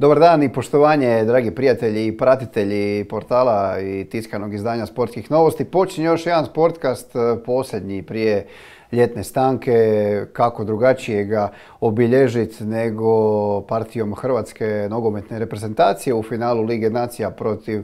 Dobar dan i poštovanje, dragi prijatelji i pratitelji portala i tiskanog izdanja sportskih novosti. Počinje još jedan sportkast, eh, posljednji prije ljetne stanke, kako drugačije ga obilježiti nego partijom Hrvatske nogometne reprezentacije u finalu Lige nacija protiv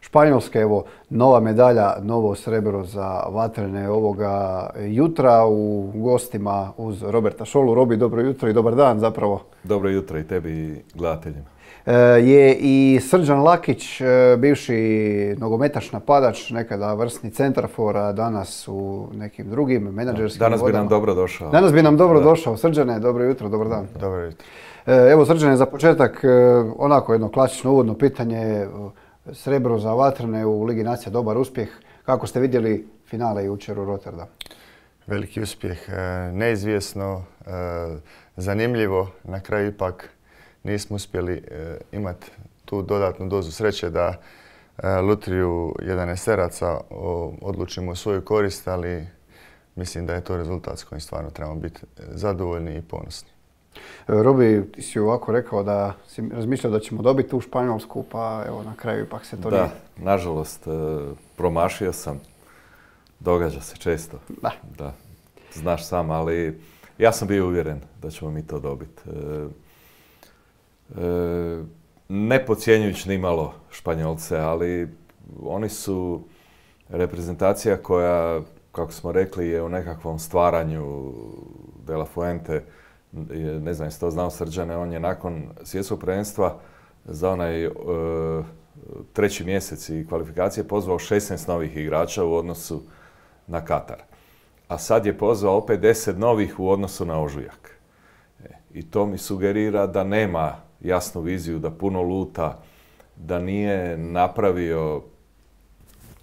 Španjolske, evo, nova medalja, novo srebro za vatrene ovoga jutra u gostima uz Roberta Šolu. Robi, dobro jutro i dobar dan zapravo. Dobro jutro i tebi i gledateljima. E, je i Srđan Lakić, e, bivši nogometaš napadač, nekada vrsni a danas u nekim drugim menadžerskim Danas bi nam dobro došao. Danas bi nam dobro došao. Srđane, dobro jutro, dobar dan. Dobro jutro. E, evo Srđane, za početak, onako jedno klasično uvodno pitanje, srebro za Vatrne u Ligi Nacija, dobar uspjeh. Kako ste vidjeli finale jučer u Rotterdam. Veliki uspjeh, neizvjesno, zanimljivo, na kraju ipak nismo uspjeli e, imati tu dodatnu dozu sreće da e, Lutriju 11 odlučimo u svoju korist, ali mislim da je to rezultat s kojim stvarno trebamo biti zadovoljni i ponosni. E, Robi, ti si ovako rekao da si razmišljao da ćemo dobiti tu Španjolsku, pa evo na kraju ipak se to da, nije. Da, nažalost, promašio sam. Događa se često. Da. da. Znaš sam, ali ja sam bio uvjeren da ćemo mi to dobiti. E, ne pocijenjujući ni malo Španjolce, ali oni su reprezentacija koja, kako smo rekli, je u nekakvom stvaranju De La Fuente. Ne znam jesi to znao Srđane, on je nakon svjetskog prvenstva za onaj e, treći mjesec i kvalifikacije pozvao 16 novih igrača u odnosu na Katar. A sad je pozvao opet 10 novih u odnosu na Ožujak. E, I to mi sugerira da nema jasnu viziju, da puno luta, da nije napravio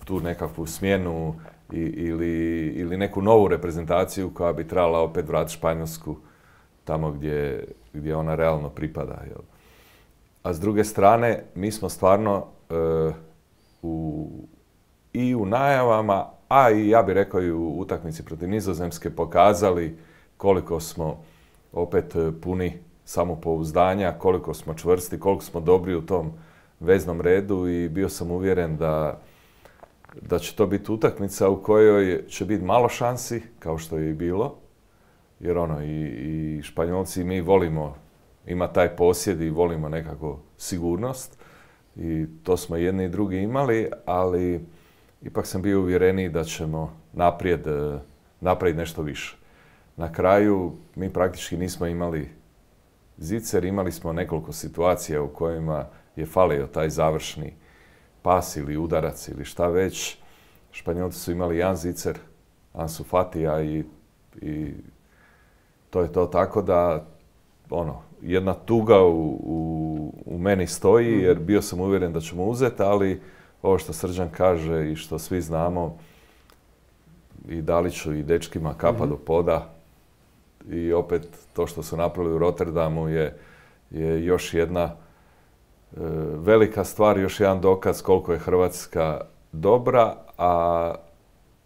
tu nekakvu smjenu ili, neku novu reprezentaciju koja bi trebala opet vrati Španjolsku tamo gdje, ona realno pripada. A s druge strane, mi smo stvarno e, u, i u najavama, a i ja bih rekao i u utakmici protiv Nizozemske pokazali koliko smo opet e, puni samopouzdanja, koliko smo čvrsti, koliko smo dobri u tom veznom redu i bio sam uvjeren da, da će to biti utakmica u kojoj će biti malo šansi, kao što je i bilo, jer ono i, i Španjolci i mi volimo ima taj posjed i volimo nekako sigurnost i to smo jedni i drugi imali, ali ipak sam bio uvjereniji da ćemo naprijed eh, napraviti nešto više. Na kraju mi praktički nismo imali zicer imali smo nekoliko situacija u kojima je falio taj završni pas ili udarac ili šta već. Španjolci su imali jedan zicer, Ansu i, i to je to tako da ono, jedna tuga u, u, meni stoji mhm. jer bio sam uvjeren da ćemo uzeti, ali ovo što Srđan kaže i što svi znamo i Daliću i dečkima kapa mhm. do poda, i opet to što su napravili u Rotterdamu je, je još jedna e, velika stvar, još jedan dokaz koliko je Hrvatska dobra, a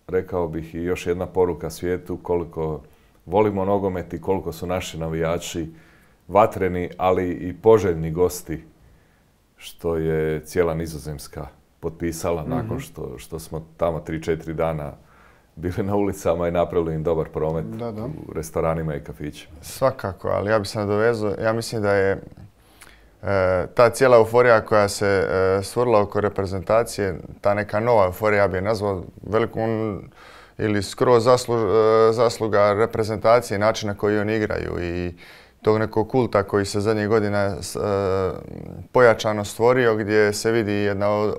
rekao bih i još jedna poruka svijetu koliko volimo nogomet i koliko su naši navijači vatreni, ali i poželjni gosti, što je cijela nizozemska potpisala nakon mhm. što, što smo tamo 3-4 dana bili na ulicama i napravili im dobar promet u restoranima i kafićima. Svakako, ali ja bih se nadovezao, ja mislim da je e, ta cijela euforija koja se e, stvorila oko reprezentacije, ta neka nova euforija, ja bi je nazvao veliku ili skoro zaslu, e, zasluga reprezentacije, načina koji oni igraju i tog nekog kulta koji se zadnjih godina e, pojačano stvorio gdje se vidi jedna od,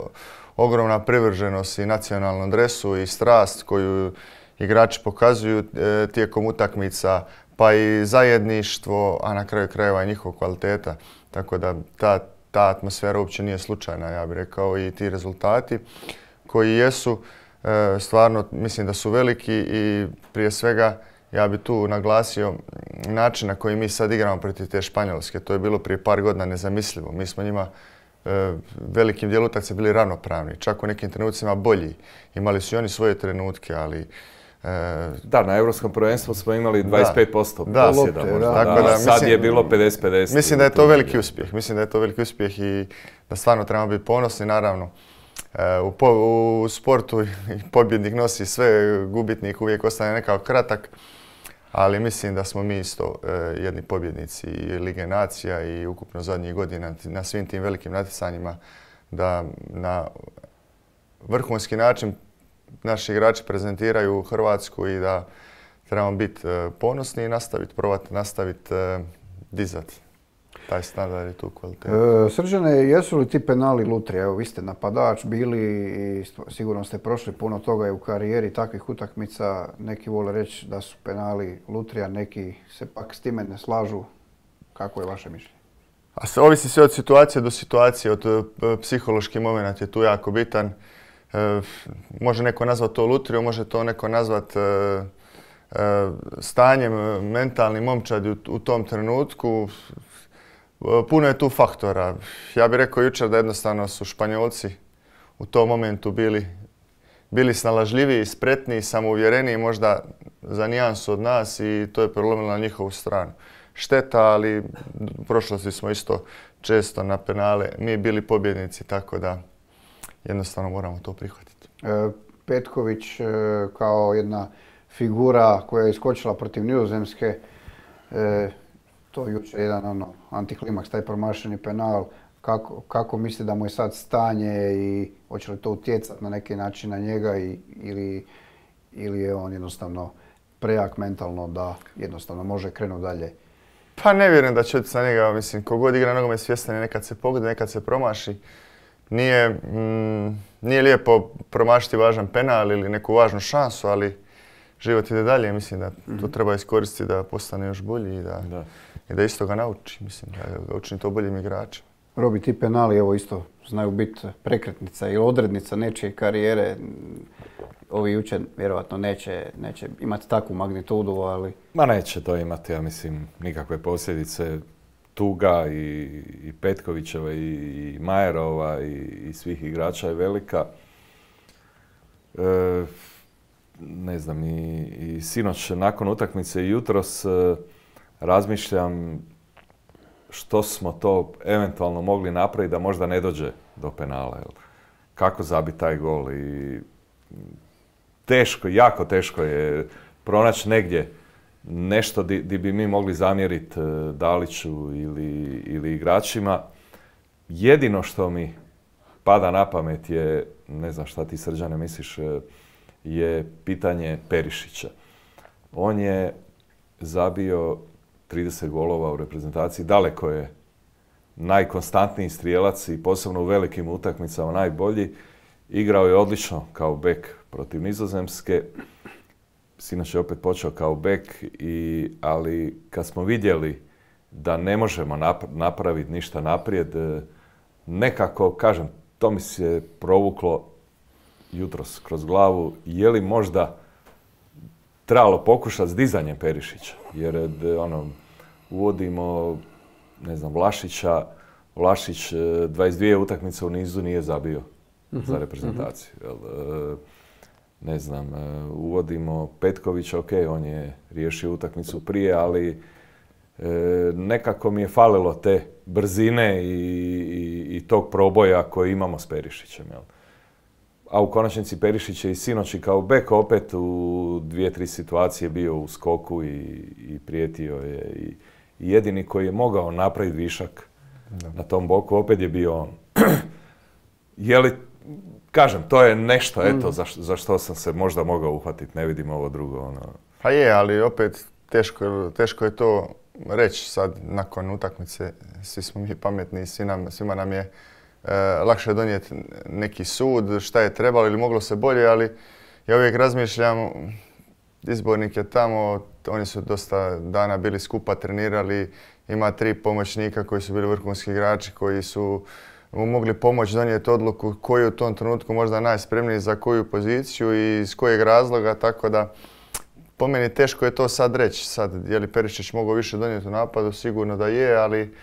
ogromna privrženost i nacionalnom dresu i strast koju igrači pokazuju e, tijekom utakmica, pa i zajedništvo, a na kraju krajeva i njihova kvaliteta. Tako da ta, atmosfera uopće nije slučajna, ja bih rekao, i ti rezultati koji jesu e, stvarno mislim da su veliki i prije svega ja bih tu naglasio način na koji mi sad igramo protiv te Španjolske. To je bilo prije par godina nezamislivo. Mi smo njima E, velikim dijelu utakce bili ravnopravni, čak u nekim trenucima bolji. Imali su i oni svoje trenutke, ali... E, da, na Europskom prvenstvu smo imali 25% da, posjeda. da, sad je bilo 50-50. Mislim da je to veliki uspjeh. Mislim da je to veliki uspjeh i da stvarno trebamo biti ponosni, naravno. E, u, u sportu pobjednik nosi sve, gubitnik uvijek ostane nekako kratak ali mislim da smo mi isto e, jedni pobjednici i Lige Nacija i ukupno zadnjih godina na svim tim velikim natjecanjima da na vrhunski način naši igrači prezentiraju Hrvatsku i da trebamo biti e, ponosni i nastaviti, probati nastaviti e, dizati taj e, Srđane, jesu li ti penali lutrija? Evo, vi ste napadač bili i sigurno ste prošli puno toga i u karijeri takvih utakmica. Neki vole reći da su penali lutrija, neki se pak s time ne slažu. Kako je vaše mišljenje? A se ovisi sve od situacije do situacije, od e, psihološki moment je tu jako bitan. E, može neko nazvat to lutriju, može to neko nazvat stanjem mentalnim momčadi u tom trenutku Eh, puno je tu faktora. Ja bih rekao jučer da jednostavno su Španjolci u tom momentu bili, bili snalažljiviji, spretniji, samouvjereniji možda za nijansu od nas i to je prelomilo na njihovu stranu. Šteta, ali u prošlosti smo isto često na penale mi bili pobjednici, tako da jednostavno moramo to prihvatiti. Eh, Petković eh, kao jedna figura koja je iskočila protiv nizozemske to je jučer jedan ono, antiklimaks, taj promašeni penal, kako, kako misli da mu je sad stanje i hoće li to utjecati na neki način na njega ili, ili je on jednostavno prejak mentalno da jednostavno može krenuti dalje. Pa ne vjerujem da će utjecati na njega, mislim, kogod igra je svjestan je nekad se pogleda, nekad se promaši. Nije, mm, nije lijepo promašiti važan penal ili neku važnu šansu, ali život ide dalje. Mislim da to mhm. treba iskoristiti da postane još bolji i da, da i da isto ga nauči, mislim, da ga učini to boljim igračem. Robi, ti penali, evo isto, znaju biti prekretnica i odrednica nečije karijere. Ovi jučer vjerojatno neće, neće imati takvu magnitudu, ali... Ma neće to imati, ja mislim, nikakve posljedice. Tuga i, i Petkovićeva i, Majerova i, svih igrača je velika. E, ne znam, i sinoć nakon utakmice i jutros... E, razmišljam što smo to eventualno mogli napraviti da možda ne dođe do penala. Jel? Kako zabiti taj gol i teško, jako teško je pronaći negdje nešto di, bi mi mogli zamjeriti e, Daliću ili, ili igračima. Jedino što mi pada na pamet je, ne znam šta ti Srđane misliš, e, je pitanje Perišića. On je zabio 30 golova u reprezentaciji, daleko je najkonstantniji strijelac i posebno u velikim utakmicama najbolji. Igrao je odlično kao bek protiv Nizozemske. Sinač je opet počeo kao bek, i, ali kad smo vidjeli da ne možemo napraviti ništa naprijed, e, nekako, kažem, to mi se provuklo jutros kroz glavu, je li možda trebalo pokušati s dizanjem Perišića. Jer e, ono, uvodimo, ne znam, Vlašića, Vlašić 22 e, utakmice u nizu nije zabio mhm, za mhm. reprezentaciju. E, ne znam, uvodimo Petkovića, ok, on je riješio utakmicu prije, ali nekako mi je falilo te brzine i, i tog proboja koji imamo s Perišićem. Jel? a u konačnici Perišić je i sinoći kao bek opet u dvije, tri situacije bio u skoku i, i prijetio je. I, jedini koji je mogao napraviti višak na tom boku opet je bio on. je li, kažem, to je nešto mm. eto za, za što sam se možda mogao uhvatiti, ne vidim ovo drugo. Ono. Pa je, ali opet teško, teško je to reći sad nakon utakmice. Svi smo mi pametni, svima nam je E, lakše donijeti neki sud, šta je trebalo ili moglo se bolje, ali ja uvijek razmišljam, izbornik je tamo, oni su dosta dana bili skupa, trenirali, ima tri pomoćnika koji su bili vrhunski igrači, koji su mogli pomoći donijeti odluku koji je u tom trenutku možda najspremniji za koju poziciju i iz kojeg razloga, tako da po meni teško je to sad reći. Sad, je li Perišić mogao više donijeti u napadu? Sigurno da je, ali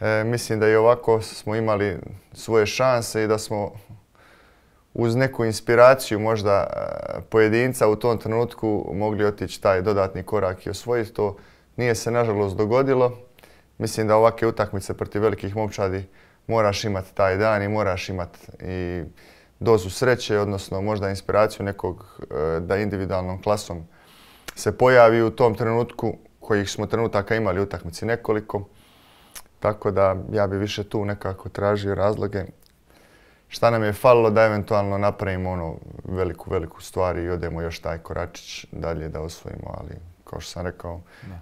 E, mislim da i ovako smo imali svoje šanse i da smo uz neku inspiraciju možda e, pojedinca u tom trenutku mogli otići taj dodatni korak i osvojiti to. Nije se nažalost dogodilo. Mislim da ovake utakmice protiv velikih momčadi moraš imati taj dan i moraš imati i dozu sreće, odnosno možda inspiraciju nekog e, da individualnom klasom se pojavi u tom trenutku kojih smo trenutaka imali u utakmici nekoliko tako da ja bi više tu nekako tražio razloge šta nam je falilo da eventualno napravimo ono veliku, veliku stvar i odemo još taj koračić dalje da osvojimo, ali kao što sam rekao,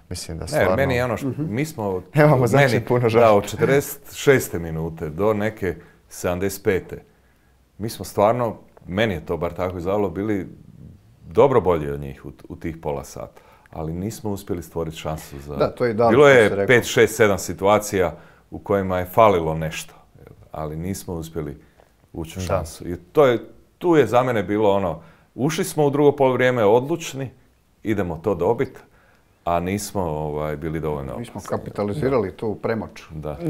mislim da stvarno... Ne, meni je ono što, mhm. mi smo Nemamo znači puno od 46. minute do neke 75. Mi smo stvarno, meni je to bar tako izgledalo, bili dobro bolji od njih u tih pola sata ali nismo uspjeli stvoriti šansu za... Da, to je Bilo je 5, 6, 7 situacija u kojima je falilo nešto, ali nismo uspjeli ući u šansu. I to je, tu je za mene bilo ono, ušli smo u drugo vrijeme odlučni, idemo to dobiti, a nismo ovaj, bili dovoljno opasni. Mi smo kapitalizirali tu premoć. Da. Tu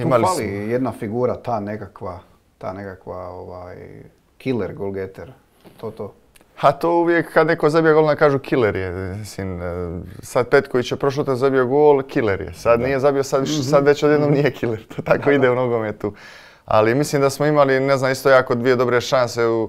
Imali fali jedna figura, ta nekakva, ta nekakva ovaj, killer, golgeter, to to. A to uvijek kad neko zabija gol, kažu killer je. Mislim, e, sad Petković je prošlo te zabio gol, killer je. Sad nije zabio, sad, sad mhm. već odjednom nije killer. To tako ide u nogometu. Ali mislim da smo imali, ne znam, isto jako dvije dobre šanse u,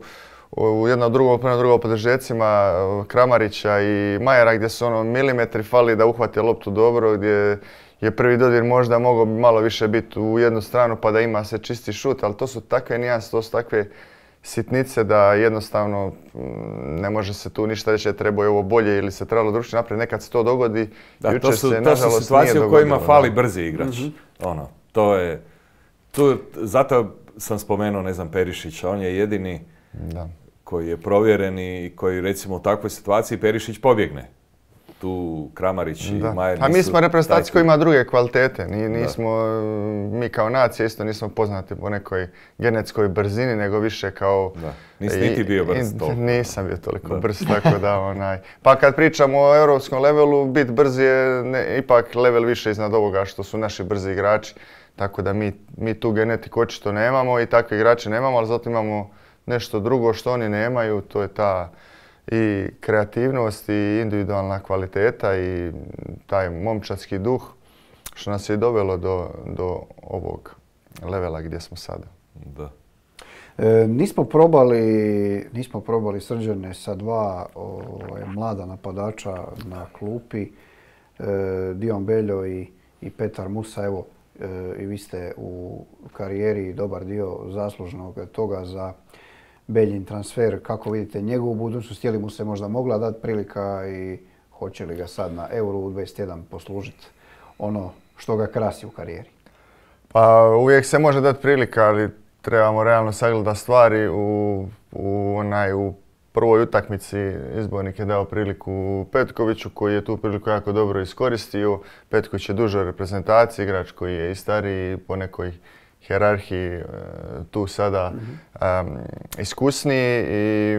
u jedno drugo, prema drugo podržecima e, Kramarića i Majera gdje su ono milimetri fali da uhvati loptu dobro, gdje je prvi dodir možda mogao malo više biti u jednu stranu pa da ima se čisti šut, ali to su takve nijanse, to su takve sitnice da jednostavno mm, ne može se tu ništa reći da treba je ovo bolje ili se trebalo drugčije napraviti. Nekad se to dogodi, da, to su, se to nažalost situacije u kojima fali brzi igrač. Mhm. Ono, to je, tu, zato sam spomenuo, ne znam, Perišića, on je jedini da. koji je provjeren i koji recimo u takvoj situaciji Perišić pobjegne tu Kramarić i A mi smo reprezentacija koji ima druge kvalitete. nismo, e, mi kao nacija isto nismo poznati po nekoj genetskoj brzini, nego više kao... Nisi niti e, bio brz toliko. Nisam bio toliko brz, tako da onaj... Pa kad pričamo o europskom levelu, bit brz je ipak level više iznad ovoga što su naši brzi igrači. Tako da mi, mi tu genetiku očito nemamo i takve igrače nemamo, ali zato imamo nešto drugo što oni nemaju, to je ta i kreativnost i individualna kvaliteta i taj momčanski duh što nas je dovelo do, ovog levela gdje smo sada. E, nismo probali, nismo sa dva ovaj, mlada napadača na klupi, e, Dion Beljo i, Petar Musa. Evo, e, i vi ste u karijeri dobar dio zaslužnog toga za Beljin transfer, kako vidite njegovu budućnost, je li mu se možda mogla dati prilika i hoće li ga sad na Euro 21 poslužiti ono što ga krasi u karijeri? Pa uvijek se može dati prilika, ali trebamo realno sagledati stvari. U, onaj, u prvoj utakmici izbornik je dao priliku Petkoviću koji je tu priliku jako dobro iskoristio. Petković je duže u reprezentaciji, igrač koji je i stariji po nekoj Hjerarhiji e, tu sada iskusniji i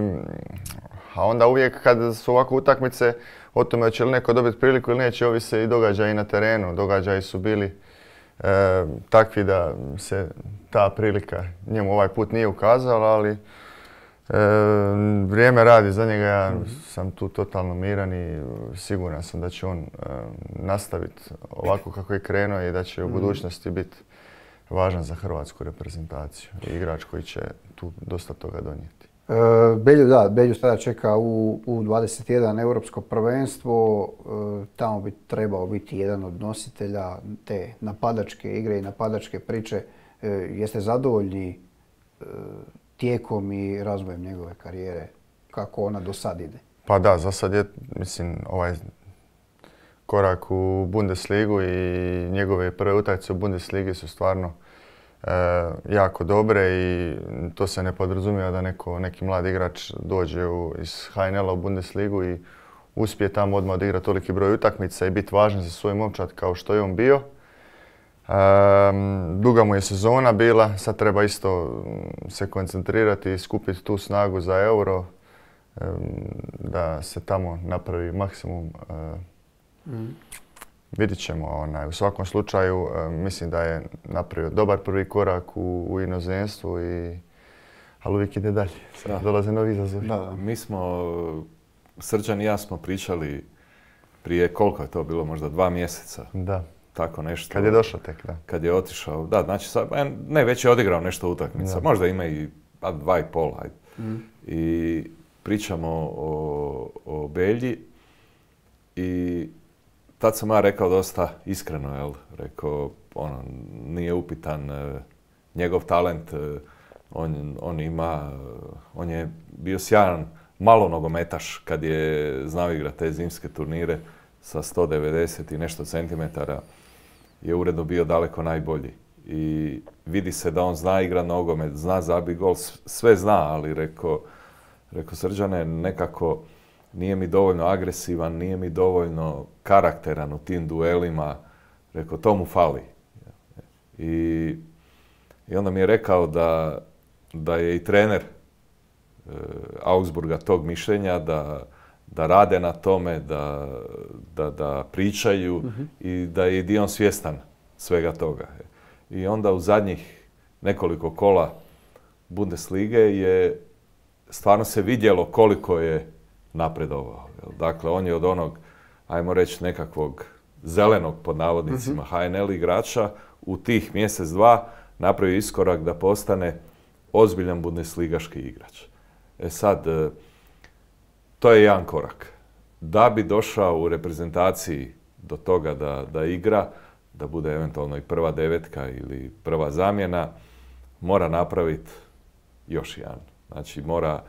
a onda uvijek kad su ovako utakmice o tome će li neko dobiti priliku ili neće, ovise i događaji na terenu. Događaji su bili e, takvi da se ta prilika njemu ovaj put nije ukazala, ali e, vrijeme radi za njega, ja sam tu totalno miran i siguran sam da će on nastaviti ovako kako je krenuo i da će u mhm. budućnosti biti važan za hrvatsku reprezentaciju i igrač koji će tu dosta toga donijeti. E, Belju, da, Belju sada čeka u, u 21. europsko prvenstvo, e, tamo bi trebao biti jedan od nositelja te napadačke igre i napadačke priče. E, jeste zadovoljni tijekom i razvojem njegove karijere, kako ona do sad ide? Pa da, za sad je, mislim, ovaj korak u Bundesligu i njegove prve utakmice u Bundesligi su stvarno e, jako dobre i to se ne podrazumijeva da neko, neki mlad igrač dođe iz HNL-a u Bundesligu i uspije tamo odmah odigrati toliki broj utakmica i biti važan za svoj momčad kao što je on bio. duga mu je sezona bila, sad treba isto mm, se koncentrirati i skupiti tu snagu za euro da se tamo napravi maksimum e, Mm. Vidit ćemo. Onaj, u svakom slučaju e, mislim da je napravio dobar prvi korak u, inozemstvu i ali uvijek ide dalje. dolaze novi izazovi. mi smo, Srđan i ja smo pričali prije koliko je to bilo, možda dva mjeseca. Da. Tako nešto. Kad je došao tek, da. Kad je otišao, da, znači ne, već je odigrao nešto utakmica, možda ima i a, dva i pol, hajde. Mm. I pričamo o Belji i tad sam ja rekao dosta iskreno, jel? Rekao, ono, nije upitan e, njegov talent, e, on, on ima, e, on je bio sjajan malo nogometaš kad je znao igrati te zimske turnire sa 190 i nešto centimetara je uredno bio daleko najbolji. I vidi se da on zna igra nogomet, zna zabi gol, sve zna, ali rekao, reko Srđane, nekako nije mi dovoljno agresivan, nije mi dovoljno karakteran u tim duelima. Rekao, to mu fali. I, i onda mi je rekao da, da je i trener e, Augsburga tog mišljenja, da, da rade na tome, da, da pričaju mhm. i da je i svjestan svega toga. I onda u zadnjih nekoliko kola Bundeslige je stvarno se vidjelo koliko je napredovao. Dakle, on je od onog, ajmo reći, nekakvog zelenog pod navodnicima HNL mhm. igrača u tih mjesec, dva napravio iskorak da postane ozbiljan Bundesligaški igrač. E sad, e, to je jedan korak. Da bi došao u reprezentaciji do toga da, da igra, da bude eventualno i prva devetka ili prva zamjena, mora napraviti još jedan. Znači, mora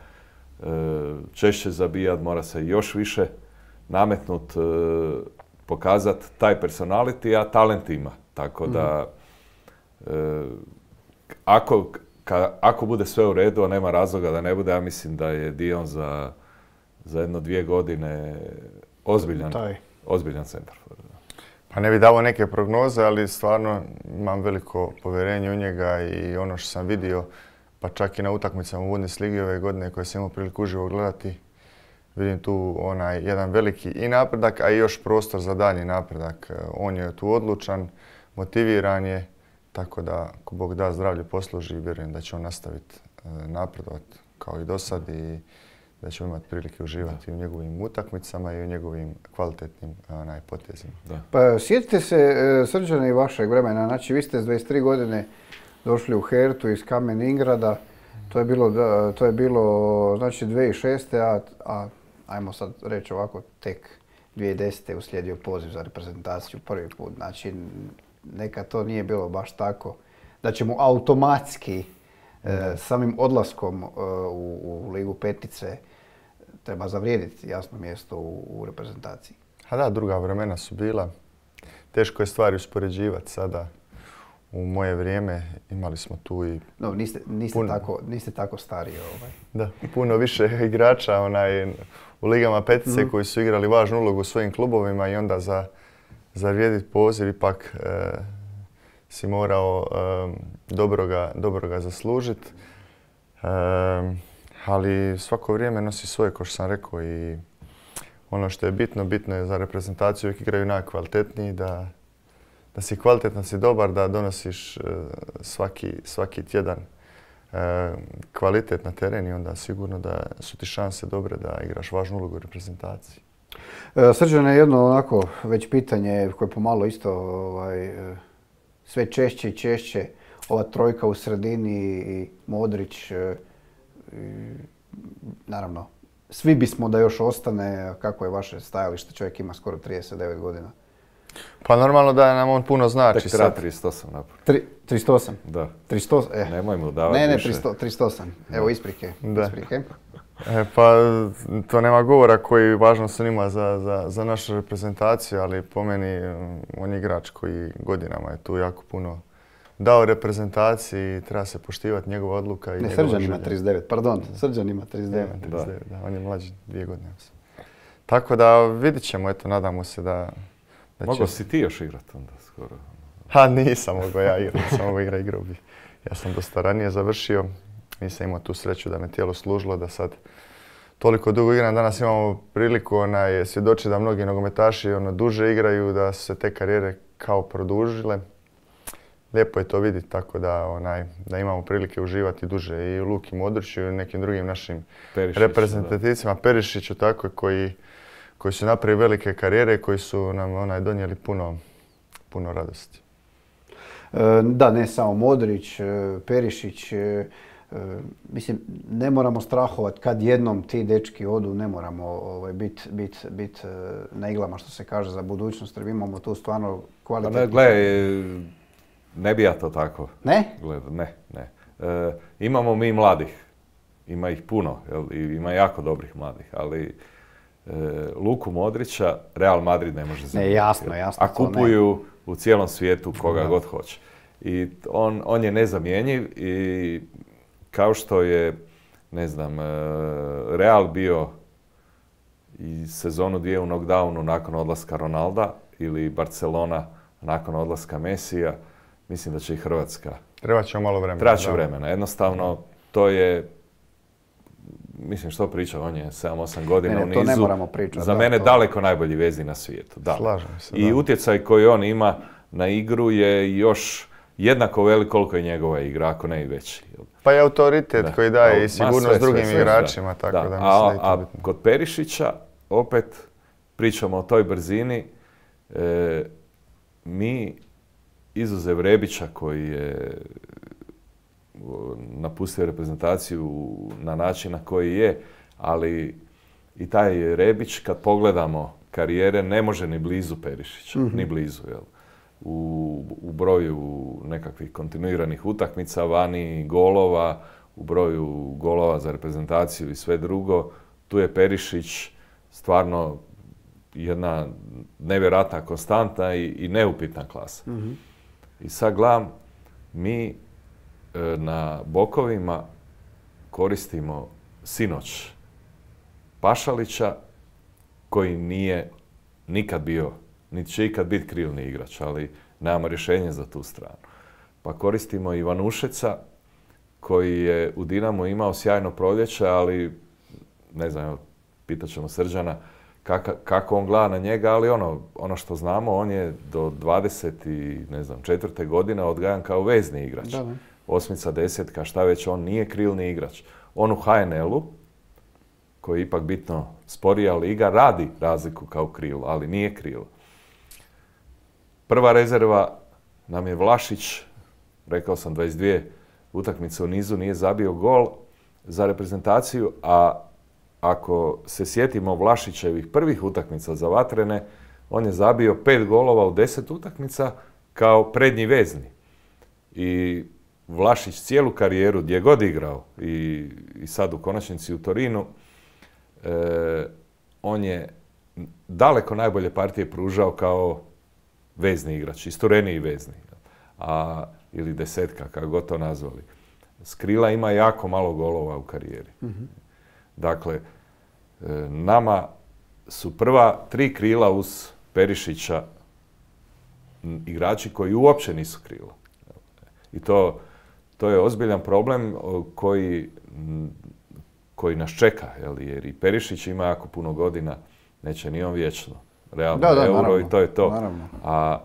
češće zabijat, mora se još više nametnut, e, pokazat taj personaliti, a talent ima. Tako da, mhm. e, ako, bude sve u redu, a nema razloga da ne bude, ja mislim da je Dion za, za jedno dvije godine ozbiljan, centar. Pa ne bi dao neke prognoze, ali stvarno imam veliko povjerenje u njega i ono što sam vidio pa čak i na utakmicama u sligi ove godine koje sam imao priliku uživo gledati, vidim tu onaj jedan veliki i napredak, a i još prostor za dalji napredak. E, on je tu odlučan, motiviran je, tako da ako Bog da zdravlje posluži, vjerujem da će on nastaviti e, napredovati kao i do sad i da ćemo imati prilike uživati u njegovim utakmicama i u njegovim kvalitetnim e, najpotezima potezima. Pa, sjetite se, Srđane, i vašeg vremena. Znači, vi ste s 23 godine došli u Hertu iz Kamen Ingrada. To je bilo, to je bilo znači 2006. A, ajmo sad reći ovako tek 2010. je uslijedio poziv za reprezentaciju prvi put. Znači neka to nije bilo baš tako da ćemo automatski e, samim odlaskom e, u, Ligu petice treba zavrijediti jasno mjesto u, u reprezentaciji. A da, druga vremena su bila. Teško je stvari uspoređivati sada u moje vrijeme imali smo tu i... No, niste, niste, puno... tako, niste tako stari. Ovaj. Da, puno više igrača onaj, u ligama petice mhm. koji su igrali važnu ulogu u svojim klubovima i onda za, za vrijedit poziv ipak eh, si morao e, dobro, ga, zaslužit. ali svako vrijeme nosi svoje, kao što sam rekao, i ono što je bitno, bitno je za reprezentaciju, uvijek igraju najkvalitetniji, da da si kvalitetan, si dobar, da donosiš e, svaki, tjedan e, kvalitet na teren i onda sigurno da su ti šanse dobre da igraš važnu ulogu u reprezentaciji. E, Srđane, jedno onako već pitanje koje pomalo isto ovaj, sve češće i češće ova trojka u sredini i Modrić, naravno, svi bismo da još ostane, kako je vaše stajalište, čovjek ima skoro 39 godina. Pa normalno da nam on puno znači Tek treba 308 napor. 308? Da. 308? eh. Nemoj mu davati Ne, ne, 300, 308. Evo isprike. Da. Isprike. E, pa to nema govora koji važno se ima za, za, za našu reprezentaciju, ali po meni mm, on je igrač koji godinama je tu jako puno dao reprezentaciji, i treba se poštivati njegova odluka i ne, Srđan ima 39, pardon, Srđan ima 39. Ima 39 da. da, on je mlađi dvije godine. Tako da vidit ćemo, eto, nadamo se da Znači, Mogao si ti još igrat onda skoro? Ha, nisam mogao ja igrat, sam ovo igra i grubi. Ja sam dosta ranije završio, nisam imao tu sreću da me tijelo služilo, da sad toliko dugo igram. Danas imamo priliku onaj, svjedoči da mnogi nogometaši ono, duže igraju, da su se te karijere kao produžile. Lijepo je to vidjeti, tako da, onaj, da imamo prilike uživati duže i u Luki Modriću i nekim drugim našim Perišić, reprezentativcima. Perišiću, tako koji koji su napravili velike karijere koji su nam onaj, donijeli puno, puno radosti. E, da, ne samo Modrić, e, Perišić, e, mislim, ne moramo strahovati kad jednom ti dečki odu, ne moramo ovaj, biti bit, bit, na iglama što se kaže za budućnost, jer imamo tu stvarno kvalitetno... Pa ne, gle, ne bi ja to tako ne? ne, ne. imamo mi mladih, ima ih puno, ima jako dobrih mladih, ali E, Luku Modrića Real Madrid ne može zamijeniti. jasno, jasno. A kupuju u cijelom svijetu koga god hoće. I on, je nezamjenjiv i kao što je, ne znam, e, Real bio i sezonu dvije u knockdownu nakon odlaska Ronalda ili Barcelona nakon odlaska Mesija, mislim da će i Hrvatska. Treba će malo vremena. Treba vremena. Jednostavno, to je mislim što pričam, on je 7-8 godina u nizu. to ne moramo pričati. Za mene daleko najbolji vezni na svijetu. Da. Slažem se. I utjecaj koji on ima na igru je još jednako velik koliko je njegova igra, ako ne i veći. Pa je autoritet koji daje i sigurnost drugim igračima, tako da, a, kod Perišića, opet pričamo o toj brzini, e, mi izuzev Rebića koji je napustio reprezentaciju na način na koji je, ali i taj Rebić kad pogledamo karijere ne može ni blizu Perišića, mhm. ni blizu. Jel? U, broju nekakvih kontinuiranih utakmica, vani golova, u broju golova za reprezentaciju i sve drugo, tu je Perišić stvarno jedna nevjerojatna konstanta i, neupitna klasa. Mhm. I sad gledam, mi E, na bokovima koristimo sinoć Pašalića koji nije nikad bio, niti će ikad biti krilni igrač, ali nemamo rješenje za tu stranu. Pa koristimo Ivanušeca koji je u Dinamo imao sjajno proljeće, ali ne znam, pitat ćemo Srđana kako on gleda na njega, ali ono, ono što znamo, on je do 24. i godine odgajan kao vezni igrač. da osmica, desetka, šta već, on nije krilni igrač. On u HNL-u, koji je ipak bitno sporija liga, radi razliku kao krilo, ali nije krilo. Prva rezerva nam je Vlašić, rekao sam 22 utakmice u nizu, nije zabio gol za reprezentaciju, a ako se sjetimo Vlašićevih prvih utakmica za Vatrene, on je zabio pet golova u deset utakmica kao prednji vezni. I Vlašić cijelu karijeru gdje god igrao i, i sad u konačnici u Torinu, e, on je daleko najbolje partije pružao kao vezni igrač, istureniji vezni. A, ili desetka, kako god to nazvali. Skrila ima jako malo golova u karijeri. Mhm. Dakle, e, nama su prva tri krila uz Perišića igrači koji uopće nisu krilo. I to to je ozbiljan problem koji, koji nas čeka, jel? jer i Perišić ima jako puno godina, neće ni on vječno. Realno da, euro i to je to. A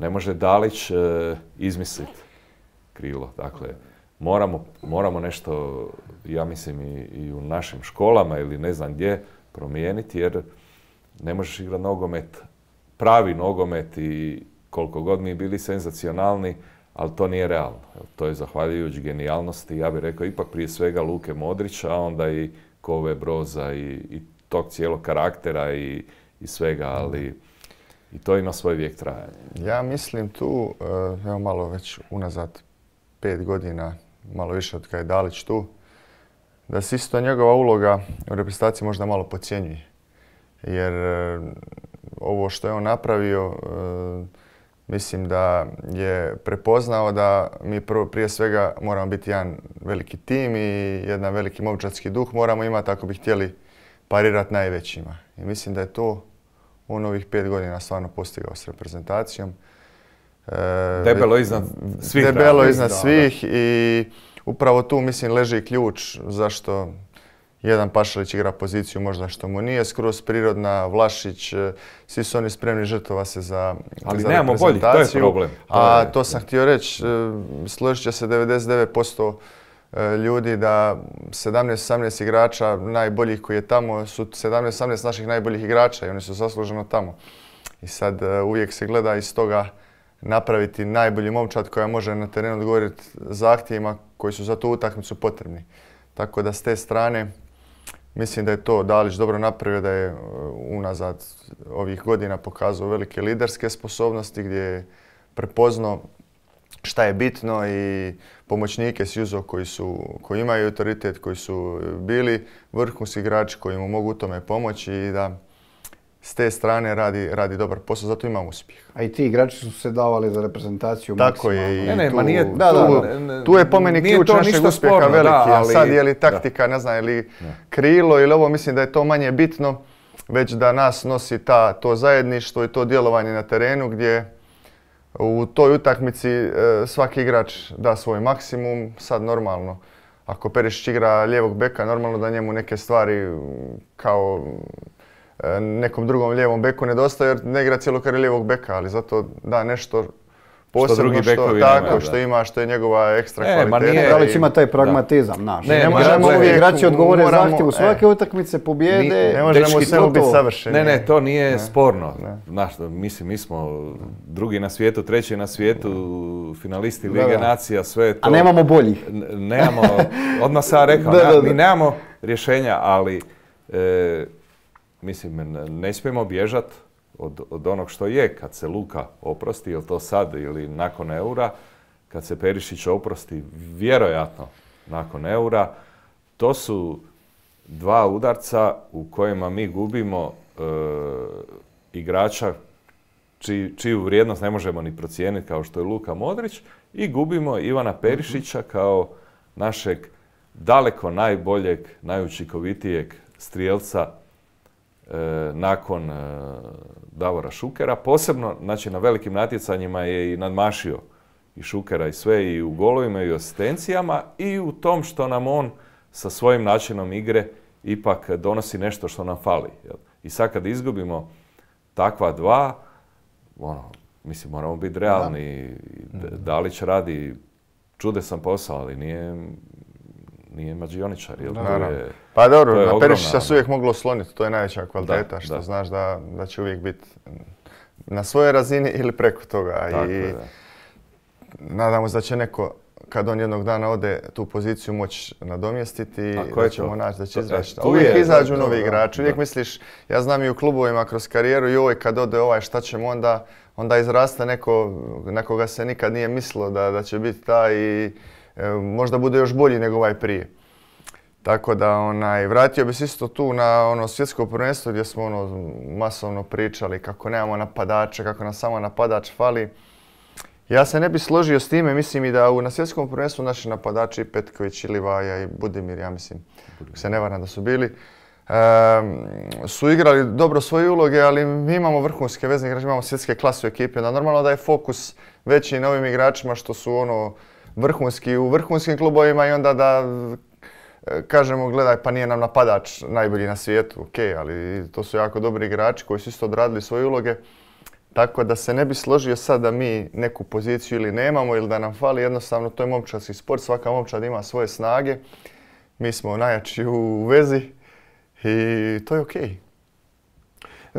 ne može Dalić e, izmisliti krilo. Dakle, moramo, moramo nešto, ja mislim, i, i u našim školama ili ne znam gdje promijeniti, jer ne možeš igrati nogomet, pravi nogomet i koliko god mi bili senzacionalni, ali to nije realno. To je zahvaljujući genijalnosti, ja bih rekao, ipak prije svega Luke Modrića, a onda i Kove Broza i, tog cijelog karaktera i, svega, ali i to ima svoj vijek trajanja. Ja mislim tu, eh, evo malo već unazad pet godina, malo više od kada je Dalić tu, da se isto njegova uloga u reprezentaciji možda malo pocijenjuje. Jer eh, ovo što je on napravio, eh, mislim da je prepoznao da mi prije svega moramo biti jedan veliki tim i jedan veliki momčadski duh moramo imati ako bi htjeli parirati najvećima. I mislim da je to on ovih pet godina stvarno postigao s reprezentacijom. E, debelo iznad svih. Debelo iznad svih i upravo tu mislim leži ključ zašto jedan Pašalić igra poziciju možda što mu nije skroz prirodna, Vlašić, e, svi su oni spremni žrtova se za Ali nemamo bolji, to je problem. a to sam htio reći, e, složit će se 99% e, ljudi da 17-18 igrača najboljih koji je tamo su 17-18 naših najboljih igrača i oni su zasluženo tamo. I sad uvijek se gleda iz toga napraviti najbolji momčad koja može na terenu odgovoriti zahtjevima koji su za tu utakmicu potrebni. Tako da s te strane Mislim da je to Dalić dobro napravio, da je uh, unazad ovih godina pokazao velike liderske sposobnosti gdje je prepoznao šta je bitno i pomoćnike Sjuzo koji, su, koji imaju autoritet, koji su bili vrhunski igrači koji mu mogu u tome pomoći i da s te strane radi, radi dobar posao, zato ima uspjeh. A i ti igrači su se davali za reprezentaciju maksimalno. je tu, nije, je pomeni ključ našeg uspjeha veliki, ali, sad je li taktika, ne znam, je li krilo ili ovo, mislim da je to manje bitno, već da nas nosi ta, to zajedništvo i to djelovanje na terenu gdje u toj utakmici e, svaki igrač da svoj maksimum, sad normalno. Ako Perišić igra lijevog beka, normalno da njemu neke stvari kao nekom drugom lijevom beku nedostaje jer ne igra cijelo kar lijevog beka, ali zato da nešto posebno što, tako, što ima, što je njegova ekstra e, kvaliteta. Pralić ima taj pragmatizam naš. Ne, ne, možemo uvijek, igrači odgovore zahtjevu e. svake utakmice, pobjede. Ne možemo sve biti savršeni. Ne, ne, to nije sporno. Naš, mislim, mi smo drugi na svijetu, treći na svijetu, finalisti da, Lige nacija, sve to. A nemamo boljih. Nemamo, odmah sam rekao, mi nemamo rješenja, ali... E, Mislim, ne smijemo bježati od, od onog što je kad se Luka oprosti, ili to sad ili nakon eura, kad se Perišić oprosti, vjerojatno nakon eura, to su dva udarca u kojima mi gubimo e, igrača či, čiju vrijednost ne možemo ni procijeniti kao što je Luka Modrić i gubimo Ivana mhm. Perišića kao našeg daleko najboljeg, najučinkovitijeg strijelca E, nakon e, Davora Šukera. Posebno, znači na velikim natjecanjima je i nadmašio i Šukera i sve i u golovima i u asistencijama i u tom što nam on sa svojim načinom igre ipak donosi nešto što nam fali. I sad kad izgubimo takva dva, ono, mislim moramo biti realni. Dalić radi čudesan posao, ali nije, nije mađioničar. Jel? nije... Pa dobro, na Perišića se uvijek moglo osloniti, to je najveća kvaliteta, što znaš da, će uvijek biti na svojoj razini ili preko toga. I nadamo se da će neko kad on jednog dana ode tu poziciju moći nadomjestiti i da ćemo naći da će e, izraći. Uvijek izađu novi igrači, uvijek misliš, ja znam i u klubovima kroz karijeru, i ovaj kad ode ovaj šta ćemo onda, onda izraste neko na koga se nikad nije mislilo da, da će biti taj i e, možda bude još bolji nego ovaj prije. Tako da onaj, vratio bi se isto tu na ono svjetsko prvenstvo gdje smo ono masovno pričali kako nemamo napadača, kako nam samo napadač fali. Ja se ne bi složio s time, mislim i da u, na svjetskom prvenstvu naši napadači Petković ilivaja i Budimir, ja mislim, se ne varam da su bili, su igrali dobro svoje uloge, ali mi imamo vrhunske vezne igrače, imamo svjetske klase u ekipi, onda normalno da je fokus veći na ovim igračima što su ono vrhunski u vrhunskim klubovima i onda da E, kažemo gledaj pa nije nam napadač najbolji na svijetu, ok, ali to su jako dobri igrači koji su isto odradili svoje uloge. Tako da se ne bi složio sad da mi neku poziciju ili nemamo ili da nam fali, jednostavno to je momčarski sport, svaka momčad ima svoje snage. Mi smo najjači u vezi i to je ok. E,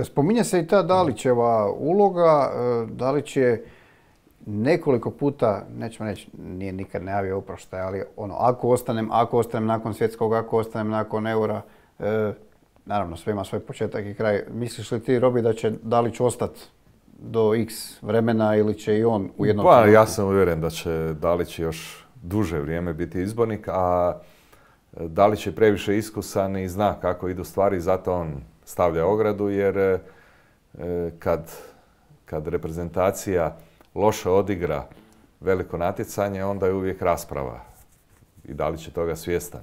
spominje se i ta Dalićeva uloga. E, Dalić je nekoliko puta, nećemo reći, nije nikad najavio oproštaj, ali ono, ako ostanem, ako ostanem nakon svjetskog, ako ostanem nakon eura, e, naravno sve ima svoj početak i kraj. Misliš li ti, Robi, da će Dalić ostati do x vremena ili će i on u jednom Pa, ja sam uvjeren da će Dalić još duže vrijeme biti izbornik, a Dalić je previše iskusan i zna kako idu stvari, zato on stavlja ogradu, jer e, kad reprezentacija loše odigra veliko natjecanje, onda je uvijek rasprava. I da li će toga svjestan.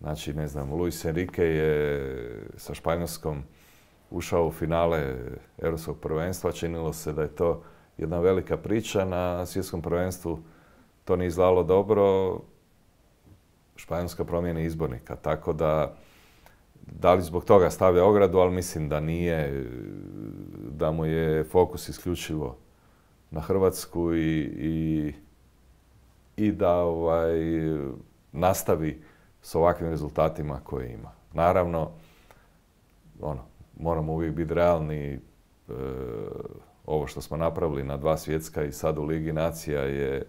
Znači, ne znam, Luis Enrique je sa Španjolskom ušao u finale Europskog prvenstva. Činilo se da je to jedna velika priča. Na svjetskom prvenstvu to nije izlalo dobro. Španjolska promijeni izbornika. Tako da, da li zbog toga stavlja ogradu, ali mislim da nije, da mu je fokus isključivo na Hrvatsku i, i, i da ovaj, nastavi s ovakvim rezultatima koje ima. Naravno, ono, moramo uvijek biti realni. E, ovo što smo napravili na dva svjetska i sad u Ligi nacija je,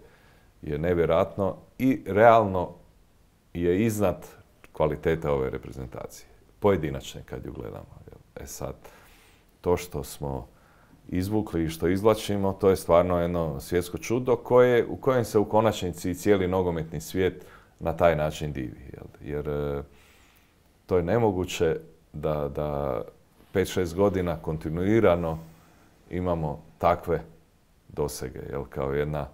je nevjerojatno i realno je iznad kvaliteta ove reprezentacije. Pojedinačne kad ju gledamo. E sad, to što smo izvukli i što izvlačimo, to je stvarno jedno svjetsko čudo koje, u kojem se u konačnici i cijeli nogometni svijet na taj način divi. Jel? Jer e, to je nemoguće da, da 5-6 godina kontinuirano imamo takve dosege. Jel? Kao jedna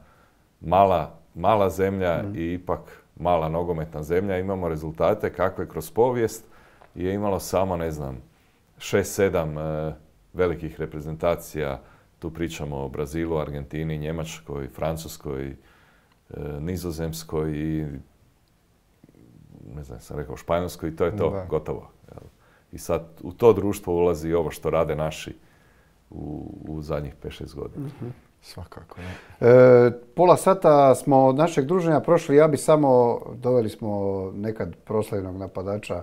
mala, mala zemlja mm. i ipak mala nogometna zemlja imamo rezultate kakve kroz povijest je imalo samo, ne znam, 6-7 velikih reprezentacija, tu pričamo o Brazilu, Argentini, Njemačkoj, Francuskoj, e, Nizozemskoj i ne znam, sam rekao Španjolskoj i to je to, gotovo. I sad u to društvo ulazi ovo što rade naši u, zadnjih 5-6 godina. Mhm. Svakako. E, pola sata smo od našeg druženja prošli, ja bi samo, doveli smo nekad proslavnog napadača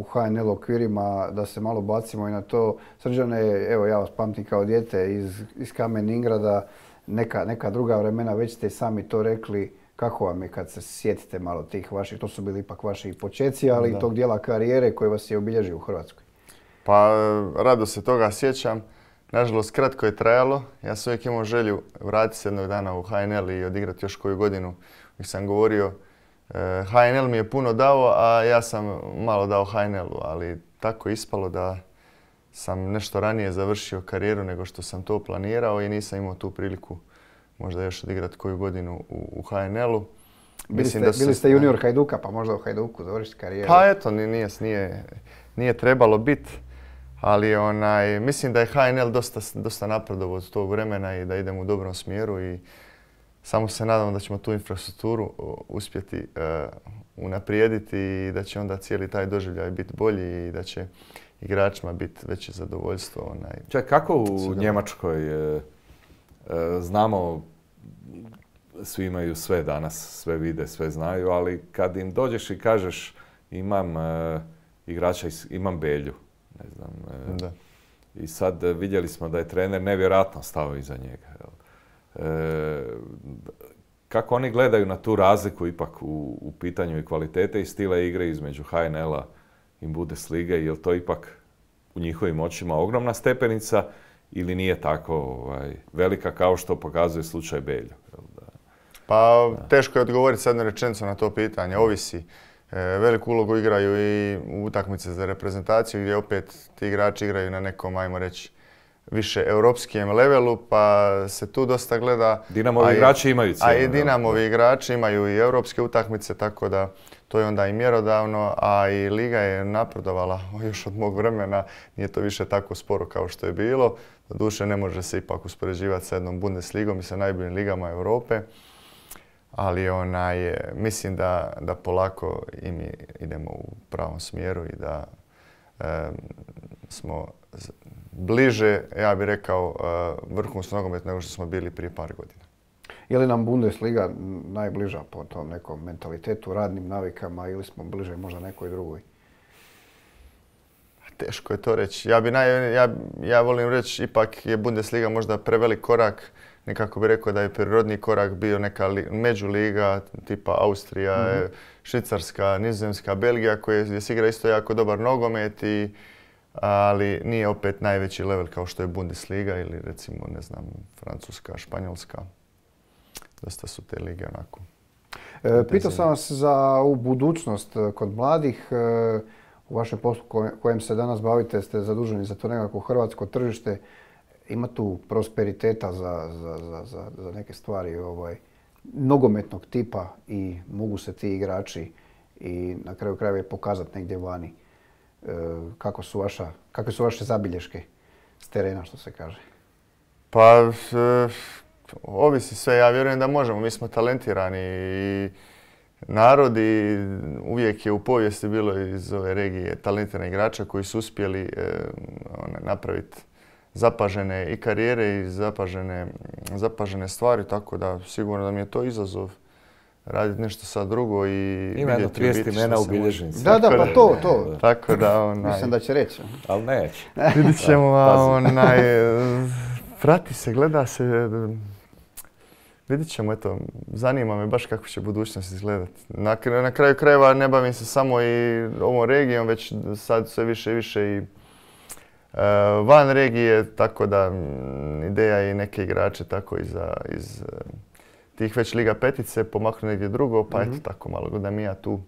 u HNL okvirima, da se malo bacimo i na to. Srđane, evo ja vas pamtim kao dijete iz, Kamen Ingrada, neka, druga vremena, već ste sami to rekli, kako vam je kad se sjetite malo tih vaših, to su bili ipak vaši počeci, ali i tog dijela karijere koji vas je obilježio u Hrvatskoj? Pa e, rado se toga sjećam. Nažalost, kratko je trajalo. Ja sam uvijek imao želju vratiti se jednog dana u HNL i odigrati još koju godinu. Uvijek sam govorio HNL eh, mi je puno dao, a ja sam malo dao HNL-u, ali tako je ispalo da sam nešto ranije završio karijeru nego što sam to planirao i nisam imao tu priliku možda još odigrati koju godinu u, u HNL-u. Bili, ste, da junior Hajduka, pa možda u Hajduku završiti karijeru. Pa eto, nije, nije, nije trebalo biti, ali mislim da je HNL dosta, dosta napredovao od tog vremena i da idem u dobrom smjeru i samo se nadamo da ćemo tu infrastrukturu e, uspjeti e, unaprijediti i da će onda cijeli taj doživljaj biti bolji i da će igračima biti veće zadovoljstvo. Onaj, Čak, kako u Njemačkoj e, znamo, svi imaju sve danas, sve vide, sve znaju, ali kad im dođeš i kažeš imam igrača, imam Belju, ne znam, i sad vidjeli smo da je trener nevjerojatno stao iza njega. E, kako oni gledaju na tu razliku ipak u, u pitanju i kvalitete i stila igre između HNL-a i slige, je li to ipak u njihovim očima ogromna stepenica ili nije tako ovaj, velika kao što pokazuje slučaj belja pa teško je odgovoriti sad na rečenicu na to pitanje, ovisi. E, veliku ulogu igraju i utakmice za reprezentaciju gdje opet ti igrači igraju na nekom, ajmo reći, više europskijem levelu, pa se tu dosta gleda. Dinamovi igrači imaju A i Dinamovi igrači imaju i europske utakmice, tako da to je onda i mjerodavno, a i Liga je napredovala još od mog vremena. Nije to više tako sporo kao što je bilo. Doduše ne može se ipak uspoređivati sa jednom Bundesligom i sa najboljim ligama Europe. Ali ona e, mislim da, da polako i mi idemo u pravom smjeru i da smo bliže, ja bih rekao, uh, s nogomet nego što smo bili prije par godina. Je li nam Bundesliga najbliža po tom nekom mentalitetu, radnim navikama ili smo bliže možda nekoj drugoj? Teško je to reći. Ja, bi ja, volim reći ipak je Bundesliga možda prevelik korak. Nekako bih rekao da je prirodni korak bio neka među međuliga tipa Austrija, mhm. Švicarska, Nizozemska, Belgija koje, gdje se igra isto jako dobar nogomet i ali nije opet najveći level kao što je Bundesliga ili recimo, ne znam, Francuska, Španjolska. Dosta su te lige onako. E, pitao sam vas za u budućnost e, kod mladih. E, u vašem poslu kojem se danas bavite ste zaduženi za to nekako hrvatsko tržište. Ima tu prosperiteta za, neke stvari ovaj, nogometnog tipa i mogu se ti igrači i na kraju krajeva pokazati negdje vani. E, kako su vaša, kakve su vaše zabilješke s terena, što se kaže? Pa, e, ovisi sve. Ja vjerujem da možemo. Mi smo talentirani i narod i uvijek je u povijesti bilo iz ove regije talentirani igrača koji su uspjeli e, napraviti zapažene i karijere i zapažene, zapažene stvari, tako da sigurno da mi je to izazov raditi nešto sad drugo i Ima jedno 30 imena u bilježnici. Da, da, pa to, to. Tako da, onaj... Mislim da će reći. Ali neće. Vidit ćemo, onaj... Prati se, gleda se... Vidit ćemo, eto, zanima me baš kako će budućnost izgledati. Na, kraju krajeva ne bavim se samo i ovom regijom, već sad sve više i više i e, van regije, tako da ideja je neke igrače tako i za, iz tih već Liga petice pomaknu negdje drugo, pa mm eto mhm. tako malo da mi ja tu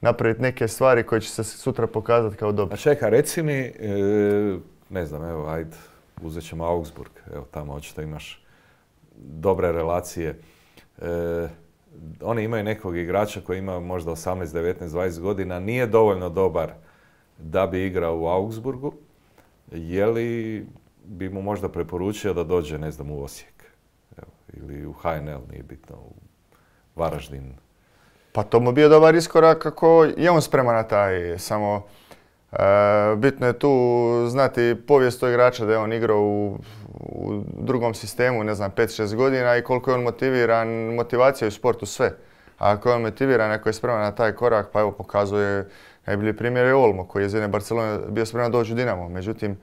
napraviti neke stvari koje će se sutra pokazati kao dobro. A reci mi, e, ne znam, evo, ajde, uzet ćemo Augsburg, evo tamo očito imaš dobre relacije. E, oni imaju nekog igrača koji ima možda 18, 19, 20 godina, nije dovoljno dobar da bi igrao u Augsburgu. Je li bi mu možda preporučio da dođe, ne znam, u Osijek? ili u HNL, nije bitno, u Varaždin. Pa to mu bio dobar iskorak ako je on spreman na taj, samo e, bitno je tu znati povijest tog igrača da je on igrao u, drugom sistemu, ne znam, 5-6 godina i koliko je on motiviran, motivacija je u sportu sve. A ako je on motiviran, ako je spreman na taj korak, pa evo pokazuje najbolji primjer je Olmo koji je iz jedne Barcelone bio spreman doći u Dinamo. Međutim,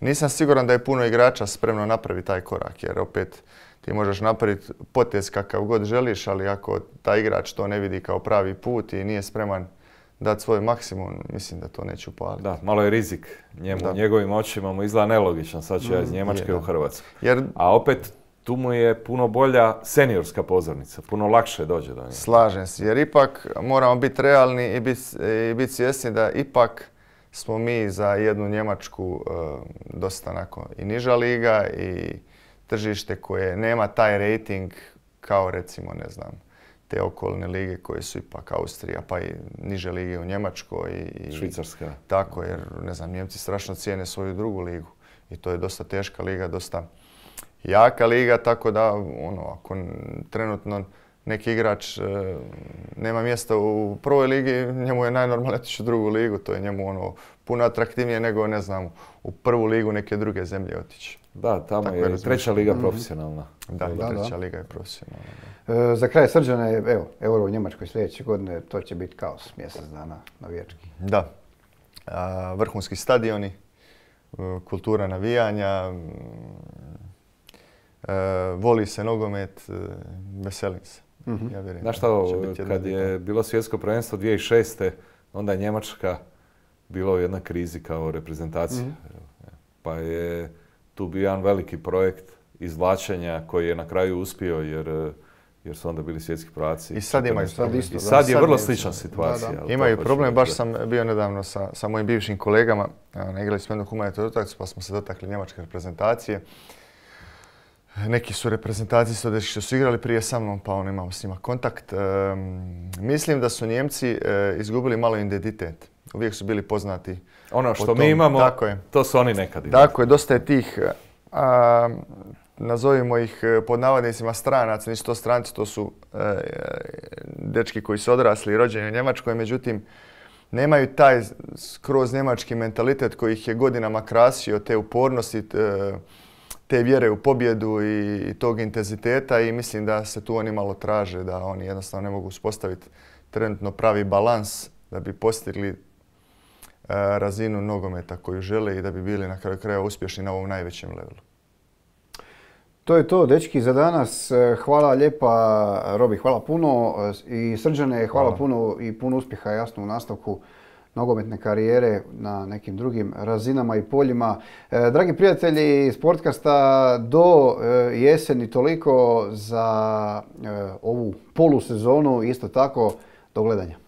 nisam siguran da je puno igrača spremno napravi taj korak jer opet ti možeš napraviti potez kakav god želiš, ali ako taj igrač to ne vidi kao pravi put i nije spreman dati svoj maksimum, mislim da to neće upaliti. Da, malo je rizik. Njemu, da. njegovim očima mu izgleda nelogično, sad ću ja iz mm, Njemačke u Hrvatsku. Jer... A opet, tu mu je puno bolja seniorska pozornica, puno lakše dođe do Slažem se, jer ipak moramo biti realni i biti svjesni da ipak smo mi za jednu Njemačku eh, dosta onako i niža liga i tržište koje nema taj rating kao recimo, ne znam, te okolne lige koje su ipak Austrija, pa i niže lige u Njemačkoj. I, Švicarska. tako, jer ne znam, Njemci strašno cijene svoju drugu ligu. I to je dosta teška liga, dosta jaka liga, tako da ono, ako trenutno neki igrač e, nema mjesta u prvoj ligi, njemu je najnormalnije otići u drugu ligu, to je njemu ono puno atraktivnije nego, ne znam, u prvu ligu neke druge zemlje otići. Da, tamo je treća liga mhm. profesionalna. Da, treća liga je profesionalna. E, za kraj je evo, Euro u Njemačkoj sljedeće godine, to će biti kaos mjesec dana na vječki. Da. vrhunski stadioni, e, kultura navijanja, e, voli se nogomet, veselim se. Mhm. Ja Znaš šta, kad je bilo svjetsko prvenstvo 2006. onda je Njemačka bila u jednoj krizi kao reprezentacija. Mhm. Pa je tu bio jedan veliki projekt izvlačenja koji je na kraju uspio jer eh, jer su onda bili svjetski prvaci. I sad imaju I sad je vrlo slična situacija. Imaju problem, baš sam bio nedavno sa, sa mojim bivšim kolegama, eh, igrali smo jednu humanitarnu utakmicu pa smo se dotakli njemačke reprezentacije. Neki su reprezentacije da što su igrali prije sa mnom, pa on imao s njima kontakt. mislim da su Njemci eh, izgubili malo identitet uvijek su bili poznati. Ono što mi imamo, je. to su oni nekad Tako je, dosta je tih, nazovimo ih e, pod navodnicima stranac, nisu to stranci, to su e, e, dečki koji su odrasli i rođeni u Njemačkoj, međutim, nemaju taj skroz njemački mentalitet koji ih je godinama krasio, te upornosti, te, vjere u pobjedu i tog intenziteta i mislim da se tu oni malo traže, da oni jednostavno ne mogu uspostaviti trenutno pravi balans da bi postigli E, razinu nogometa koju žele i da bi bili na kraju kraja uspješni na ovom najvećem levelu. To je to, dečki, za danas. E, hvala lijepa, Robi, hvala puno. E, I Srđane, hvala, puno i puno uspjeha, jasno, u nastavku nogometne karijere na nekim drugim razinama i poljima. dragi prijatelji Sportkasta, do jeseni toliko za ovu polusezonu. Isto tako, do gledanja.